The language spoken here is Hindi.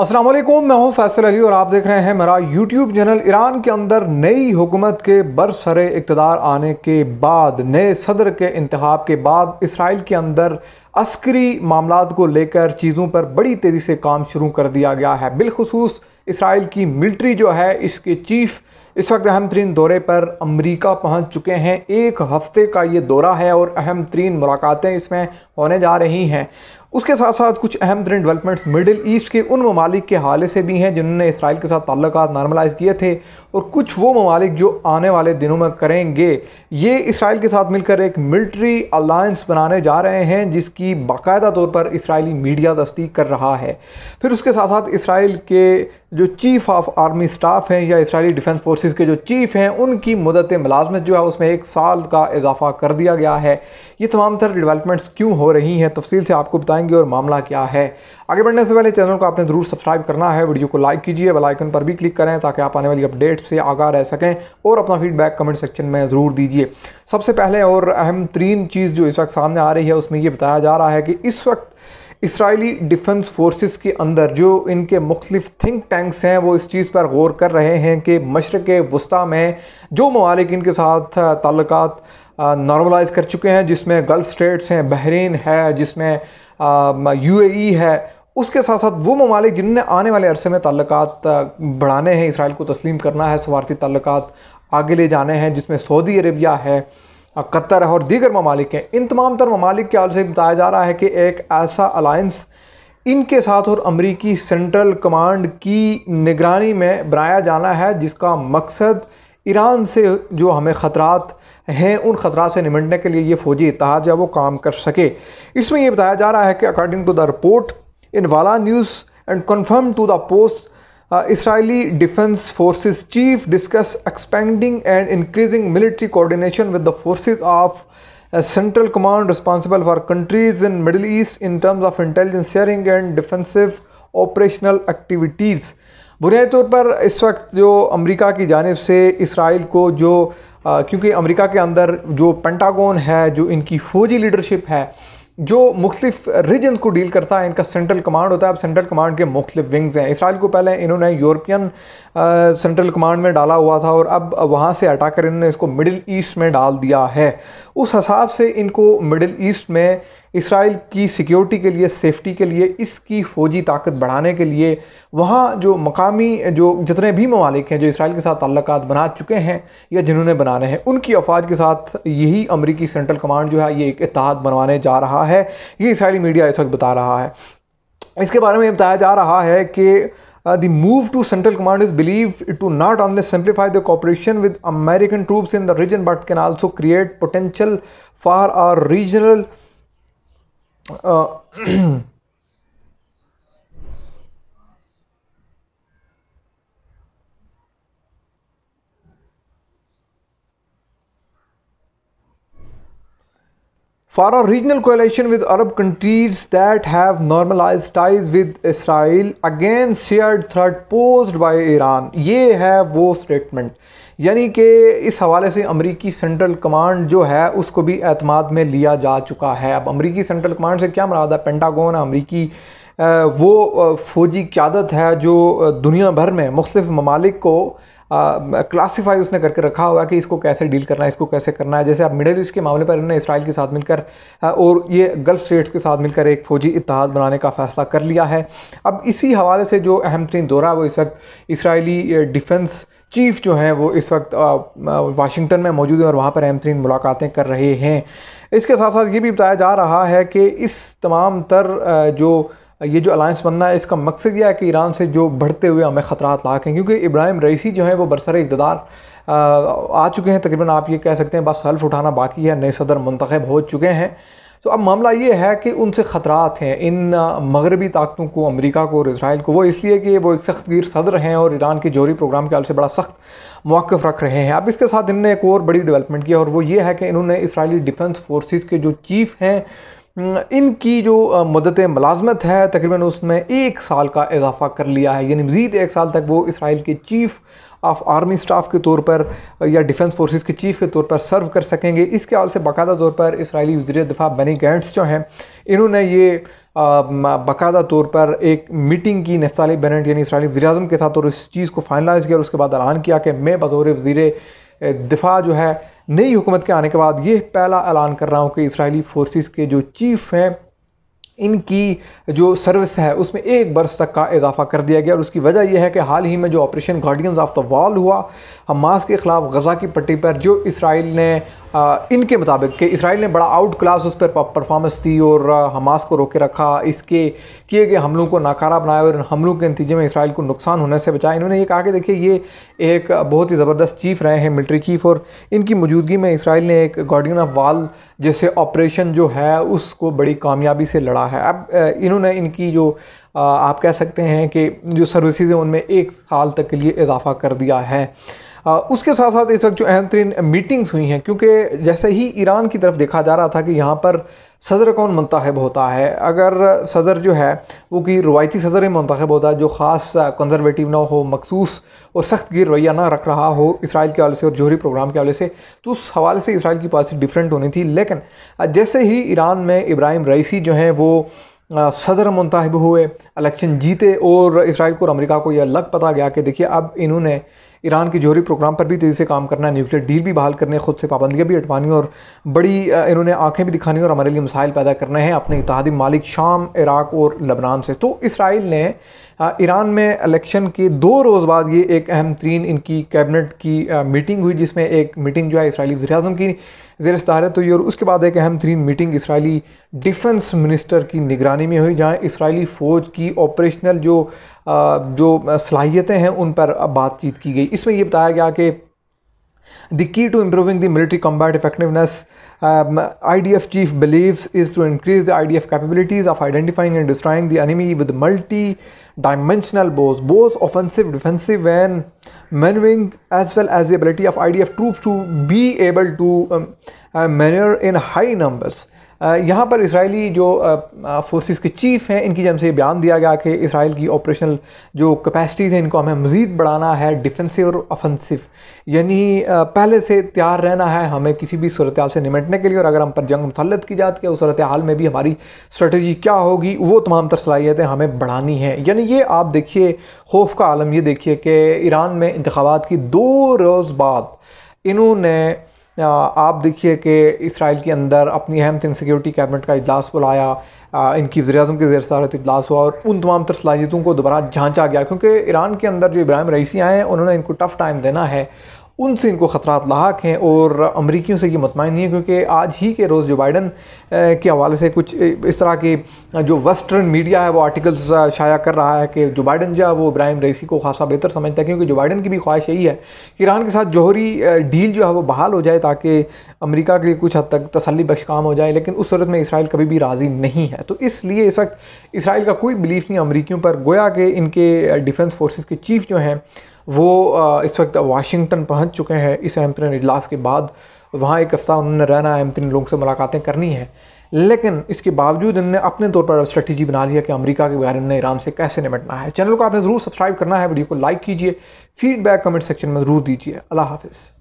अस्सलाम वालेकुम मैं हूं फैसल अली और आप देख रहे हैं मेरा यूट्यूब चैनल ईरान के अंदर नई हुकूमत के बरसर इकतदार आने के बाद नए सदर के इंतहाब के बाद इसराइल के अंदर अस्करी मामला को लेकर चीज़ों पर बड़ी तेज़ी से काम शुरू कर दिया गया है बिलखसूस इसराइल की मिल्ट्री जो है इसके चीफ़ इस वक्त अहम तरीन दौरे पर अमरीका पहुँच चुके हैं एक हफ्ते का ये दौरा है और अहम तरीन मुलाकातें इसमें होने जा रही हैं उसके साथ साथ कुछ अहम तरीन डेवलपमेंट्स मिडिल ईस्ट के उन ममालिक के हाले से भी हैं जिन्होंने इसराइल के साथ ताल्लुक नॉर्मलाइज किए थे और कुछ वो ममालिक जो आने वाले दिनों में करेंगे ये इसराइल के साथ मिलकर एक मिल्ट्री अलायंस बनाने जा रहे हैं जिसकी बाकायदा तौर पर इसराइली मीडिया तस्दीक कर रहा है फिर उसके साथ साथ इसराइल के जो चीफ ऑफ आर्मी स्टाफ हैं या इसराइली डिफेंस फोर्सेस के जो चीफ हैं उनकी मदत मिलाजमत जो है उसमें एक साल का इजाफा कर दिया गया है ये तमाम तर डेवलपमेंट्स क्यों हो रही हैं तफसील से आपको बताएंगे और मामला क्या है आगे बढ़ने से पहले चैनल को आपने ज़रूर सब्सक्राइब करना है वीडियो को लाइक कीजिए बेलाइकन पर भी क्लिक करें ताकि आप आने वाली अपडेट से आगाह रह सकें और अपना फीडबैक कमेंट सेक्शन में ज़रूर दीजिए सबसे पहले और अहम तरीन चीज़ जो इस वक्त सामने आ रही है उसमें ये बताया जा रहा है कि इस वक्त इसराइली डिफेंस फोर्सेस के अंदर जो इनके मुख्तफ थिंक टैंक्स हैं वो इस चीज़ पर गौर कर रहे हैं कि मशरक़ वस्ती में जो ममालिक इनके साथ ताल्लुक नॉर्मलाइज कर चुके हैं जिसमें गल्फ़ स्टेट्स हैं बहरीन है जिसमें यू ए e है उसके साथ साथ वो ममालिक जिनने आने वाले अरसे में ताल्लुक बढ़ाने हैं इसराइल को तस्लीम करना है सवारती ताल्लुक आगे ले जाने हैं जिसमें सऊदी अरबिया है कतर और दीगर ममालिक हैं इन तमाम तर ममालिक के हाल से बताया जा रहा है कि एक ऐसा अलायंस इनके साथ और अमरीकी सेंट्रल कमांड की निगरानी में बनाया जाना है जिसका मकसद ईरान से जो हमें ख़तरात हैं उन ख़तरा से निमटने के लिए ये फ़ौजी इतिहाद है वो काम कर सके इसमें यह बताया जा रहा है कि according to the report in Walla news and confirm to the post Israeli Defense Forces chief discuss expanding and increasing military coordination with the forces of a central command responsible for countries in Middle East in terms of intelligence sharing and defensive operational activities. बुनियादी तौर पर इस वक्त जो अमेरिका की जानब से इसराइल को जो क्योंकि अमेरिका के अंदर जो पेंटागोन है जो इनकी फौजी लीडरशिप है जो मुख्तफ रीजन को डील करता है इनका सेंट्रल कमांड होता है अब सेंट्रल कमांड के मुख्तफ विंग्स हैं इसराइल को पहले इन्होंने यूरोपियन सेंट्रल कमांड में डाला हुआ था और अब वहाँ से अटाकर इन्होंने इसको मिडिल ईस्ट में डाल दिया है उस हिसाब से इनको मिडिल ईस्ट में इसराइल की सिक्योरिटी के लिए सेफ्टी के लिए इसकी फ़ौजी ताकत बढ़ाने के लिए वहाँ जो मकामी जो जितने भी ममालिक हैं जो इसराइल के साथ तल्लक बना चुके हैं या जिन्होंने बनाने हैं उनकी अफवाज के साथ यही अमरीकी सेंट्रल कमांड जो है ये एक इतिहाद बनवाने जा रहा है ये इसराइली मीडिया इस वक्त बता रहा है इसके बारे में बताया जा रहा है कि the move to central command is believe to not only simplify the cooperation with American troops in the region but can also create potential for our regional 呃。for a regional coalition with Arab countries that have normalized ties with Israel against shared threat posed by Iran. ये है वो statement. यानी कि इस हवाले से अमरीकी सेंट्रल कमांड जो है उसको भी अतमाद में लिया जा चुका है अब अमरीकी सेंट्रल कमांड से क्या मराद है पेंटागोन अमरीकी वो फौजी क्यादत है जो दुनिया भर में मुख्तफ ममालिक को क्लासीफाई उसने करके रखा हुआ है कि इसको कैसे डील करना है इसको कैसे करना है जैसे आप मिडल ईस्ट के मामले पर इन्होंने इसराइल के साथ मिलकर और ये गल्फ स्टेट्स के साथ मिलकर एक फौजी इतिहाद बनाने का फैसला कर लिया है अब इसी हवाले से जो अहम तरीन दौरा वो इस वक्त इसराइली डिफेंस चीफ जो हैं वो इस वक्त वाशिंगटन में मौजूद हैं और वहाँ पर अहम तरीन मुलाकातें कर रहे हैं इसके साथ साथ ये भी बताया जा रहा है कि इस तमाम तर जो ये जो अलायंस बनना है इसका मकसद यह है कि ईरान से जो बढ़ते हुए हमें ख़तरा लाक हैं क्योंकि इब्राहिम रईसी जो है वो बरसर इकतदार आ चुके हैं तकरीबन आप ये कह सकते हैं बस हल्फ उठाना बाकी है नए सदर मंतखब हो चुके हैं तो अब मामला ये है कि उनसे ख़तरात हैं इन मगरबी ताकतों को अमेरिका को और इसराइल को वो इसलिए कि वो एक सख्त गिर सदर हैं और ईरान के जोहरी प्रोग्राम के हाल से बड़ा सख्त मौक़ रख रहे हैं अब इसके साथ इनने एक और बड़ी डेवलपमेंट की और वो ये है कि इन्होंने इसराइली डिफेंस फोर्सेस के जो चीफ़ हैं हम्म, इनकी जो मदत मलाजमत है तकरीबन उसमें एक साल का इजाफा कर लिया है यानी मज़ीद एक साल तक वो इसराइल के चीफ़ ऑफ आर्मी स्टाफ के तौर पर या डिफेंस फोर्सेस के चीफ के तौर पर सर्व कर सकेंगे इसके हवाले से बाकायदा तौर पर इसराइली वजी दफ़ा बनी गैंट्स जो हैं इन्होंने ये बाकायदा तौर पर एक मीटिंग की नफ्ताली बैनट यानी इसराइली वजी अजम के साथ और इस चीज़ को फाइनलाइज़ किया और उसके बाद ऐलान किया कि मैं बतौर वजीर दिफा जो है नई हुकूमत के आने के बाद ये पहला ऐलान कर रहा हूँ कि इसराइली फोर्सेस के जो चीफ हैं इनकी जो सर्विस है उसमें एक बरस तक का इजाफा कर दिया गया और उसकी वजह यह है कि हाल ही में जो operation guardians of the wall हुआ हमास के ख़िलाफ़ गज़ा की पट्टी पर जो इसराइल ने आ, इनके मुताबिक कि इसराइल ने बड़ा आउट क्लास उस पर परफॉर्मेंस दी और हमास को रोके रखा इसके किए गए हमलों को नाकारा बनाया और इन हमलों के नतीजे में इसराइल को नुकसान होने से बचाया इन्होंने ये कहा कि देखिए ये एक बहुत ही ज़बरदस्त चीफ रहे हैं मिलिट्री चीफ और इनकी मौजूदगी में इसराइल ने एक गार्डियन ऑफ वाल जैसे ऑपरेशन जो है उसको बड़ी कामयाबी से लड़ा है अब इन्होंने इनकी जो आप कह सकते हैं कि जो सर्विसज़ हैं उनमें एक साल तक के लिए इजाफा कर दिया है उसके साथ साथ इस वक्त जो अहम तरीन मीटिंग्स हुई हैं क्योंकि जैसे ही ईरान की तरफ देखा जा रहा था कि यहाँ पर सदर कौन मंतखब होता है अगर सदर जो है वो कि रवायती सदर ही मंतखब होता है जो ख़ास कन्ज़रवेटिव ना हो मखसूस और सख्त गिर रवैया ना रख रहा हो इसराइल के हवाले से और जोहरी प्रोग्राम के हवाले से तो उस हवाले से इसराइल की पॉलिसी डिफरेंट होनी थी लेकिन जैसे ही ईरान में इब्राहिम रईसी जो हैं वो सदर मुंतब हुए इलेक्शन जीते और इसराइल को और अमरीका को यह लग पता गया कि देखिए अब इन्होंने ईरान के जोहरी प्रोग्राम पर भी तेज़ी से काम करना है न्यूक्लियर डील भी बहाल करने खुद से पाबंदियाँ भी हटवानी और बड़ी इन्होंने आँखें भी दिखानी और हमारे लिए मसाइल पैदा करने हैं अपने इतिहादी मालिक शाम इराक और लबनान से तो इसराइल ने ईरान में इलेक्शन के दो रोज़ बाद ये एक अहम तरीन इनकी कैबिनेट की मीटिंग हुई जिसमें एक मीटिंग जो है इसराइली वजी की जेर तो हुई और उसके बाद एक अहम तरीन मीटिंग इसराइली डिफेंस मिनिस्टर की निगरानी में हुई जहाँ इसराइली फ़ौज की ऑपरेशनल जो जो सलाहियतें हैं उन पर बातचीत की गई इसमें यह बताया गया कि the key to improving the military combat effectiveness um, IDF chief believes is to increase the IDF capabilities of identifying and destroying the enemy with multi-dimensional bows, both offensive, defensive, and maneuvering, as well as the ability of IDF troops to be able to um, uh, maneuver in high numbers. यहाँ पर इसराइली जो फोर्सेस के चीफ हैं इनकी जब से बयान दिया गया कि इसराइल की ऑपरेशनल जो कैपेसिटीज़ हैं इनको हमें मज़ीद बढ़ाना है डिफेंसिव और ऑफेंसिव यानी पहले से तैयार रहना है हमें किसी भी सूरत से निमटने के लिए और अगर हम पर जंग मुसलत की जाती है उस सूरत हाल में भी हमारी स्ट्रेटी क्या होगी वो तमाम तर सलाहियतें हमें बढ़ानी हैं यानी ये आप देखिए खौफ का आलम ये देखिए कि ईरान में इंतबात की दो रोज़ बाद इन्होंने आप देखिए कि इसराइल के अंदर अपनी अहम तीन सिक्योरिटी कैबिनेट का इजलास बुलाया इनकी वजी अजम के जेर सारत तो इजलास हुआ और उन तमाम तर सलाहियतों को दोबारा झांचा गया क्योंकि ईरान के अंदर जो इब्राहिम रईसी आए हैं उन्होंने इनको टफ़ टाइम देना है उनसे इनको ख़तरा लाक हैं और अमरीकियों से ये मतमाइन नहीं है क्योंकि आज ही के रोज़ जो बाइडन के हवाले से कुछ इस तरह के जो वेस्टर्न मीडिया है वो आर्टिकल्स शाया कर रहा है कि जो बाइडन जो है वो इब्राहिम रईसी को खासा बेहतर समझता है क्योंकि जो बाइडन की भी ख्वाहिश यही है कि ईरान के साथ जौहरी डील जो है वो बहाल हो जाए ताकि अमरीका के लिए कुछ हद तक तसली बख्श काम हो जाए लेकिन उस सूरत में इसराइल कभी भी राज़ी नहीं है तो इसलिए इस वक्त इसराइल का कोई बिलीफ नहीं अमरीकियों पर गोया के इनके डिफेंस फोर्स के चीफ जो हैं वो इस वक्त वाशिंगटन पहुंच चुके हैं इस तरीन इजलास के बाद वहाँ एक हफ्ता उन्होंने रहना है तरीन लोगों से मुलाकातें करनी है लेकिन इसके बावजूद इन्होंने अपने तौर पर स्ट्रेटजी बना लिया कि अमेरिका के बारे में ईरान से कैसे निपटना है चैनल को आपने ज़रूर सब्सक्राइब करना है वीडियो को लाइक कीजिए फीडबैक कमेंट सेक्शन में ज़रूर दीजिए अल्लाह हाफिज़